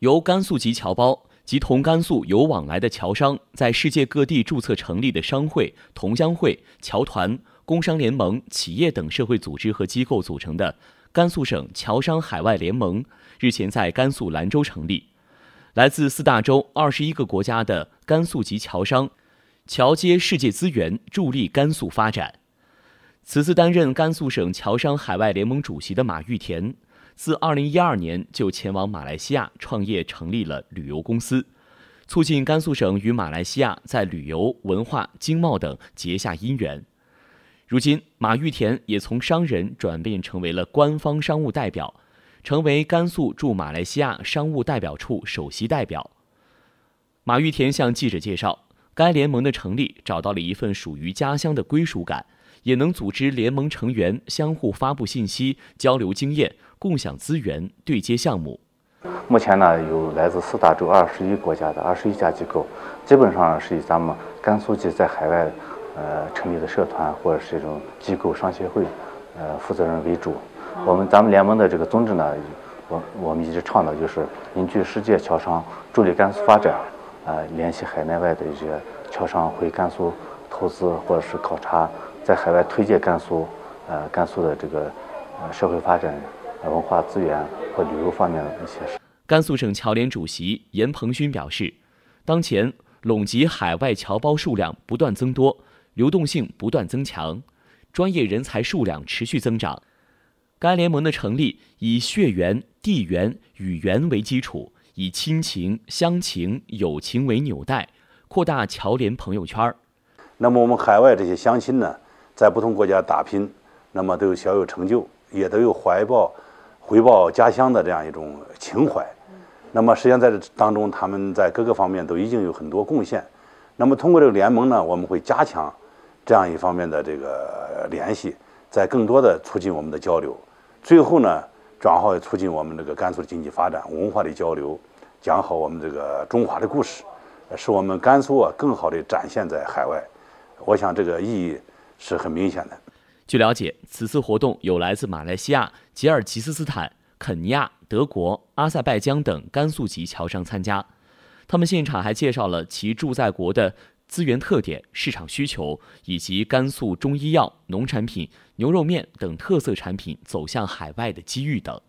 由甘肃籍侨胞及同甘肃有往来的侨商，在世界各地注册成立的商会、同乡会、侨团、工商联盟、企业等社会组织和机构组成的甘肃省侨商海外联盟，日前在甘肃兰州成立。来自四大洲二十一个国家的甘肃籍侨商，侨接世界资源，助力甘肃发展。此次担任甘肃省侨商海外联盟主席的马玉田。自二零一二年就前往马来西亚创业，成立了旅游公司，促进甘肃省与马来西亚在旅游、文化、经贸等结下姻缘。如今，马玉田也从商人转变成为了官方商务代表，成为甘肃驻马来西亚商务代表处首席代表。马玉田向记者介绍，该联盟的成立找到了一份属于家乡的归属感。也能组织联盟成员相互发布信息、交流经验、共享资源、对接项目。目前呢，有来自四大洲二十一国家的二十一家机构，基本上是以咱们甘肃籍在海外呃成立的社团或者是一种机构、商协会呃负责人为主。我们咱们联盟的这个宗旨呢，我我们一直倡导就是凝聚世界侨商，助力甘肃发展。呃，联系海内外的一些侨商会甘肃投资或者是考察。在海外推介甘肃，呃，甘肃的这个呃社会发展、呃、文化资源和旅游方面的一些事。甘肃省侨联主席严鹏勋表示，当前陇籍海外侨胞数量不断增多，流动性不断增强，专业人才数量持续增长。该联盟的成立以血缘、地缘、语言为基础，以亲情、乡情、友情为纽带，扩大侨联朋友圈儿。那么我们海外这些乡亲呢？在不同国家打拼，那么都有小有成就，也都有怀抱回报家乡的这样一种情怀。那么实际上在这当中，他们在各个方面都已经有很多贡献。那么通过这个联盟呢，我们会加强这样一方面的这个联系，在更多的促进我们的交流。最后呢，转化为促进我们这个甘肃的经济发展、文化的交流，讲好我们这个中华的故事，使我们甘肃啊更好地展现在海外。我想这个意义。是很明显的。据了解，此次活动有来自马来西亚、吉尔吉斯斯坦、肯尼亚、德国、阿塞拜疆等甘肃籍侨商参加。他们现场还介绍了其驻在国的资源特点、市场需求，以及甘肃中医药、农产品、牛肉面等特色产品走向海外的机遇等。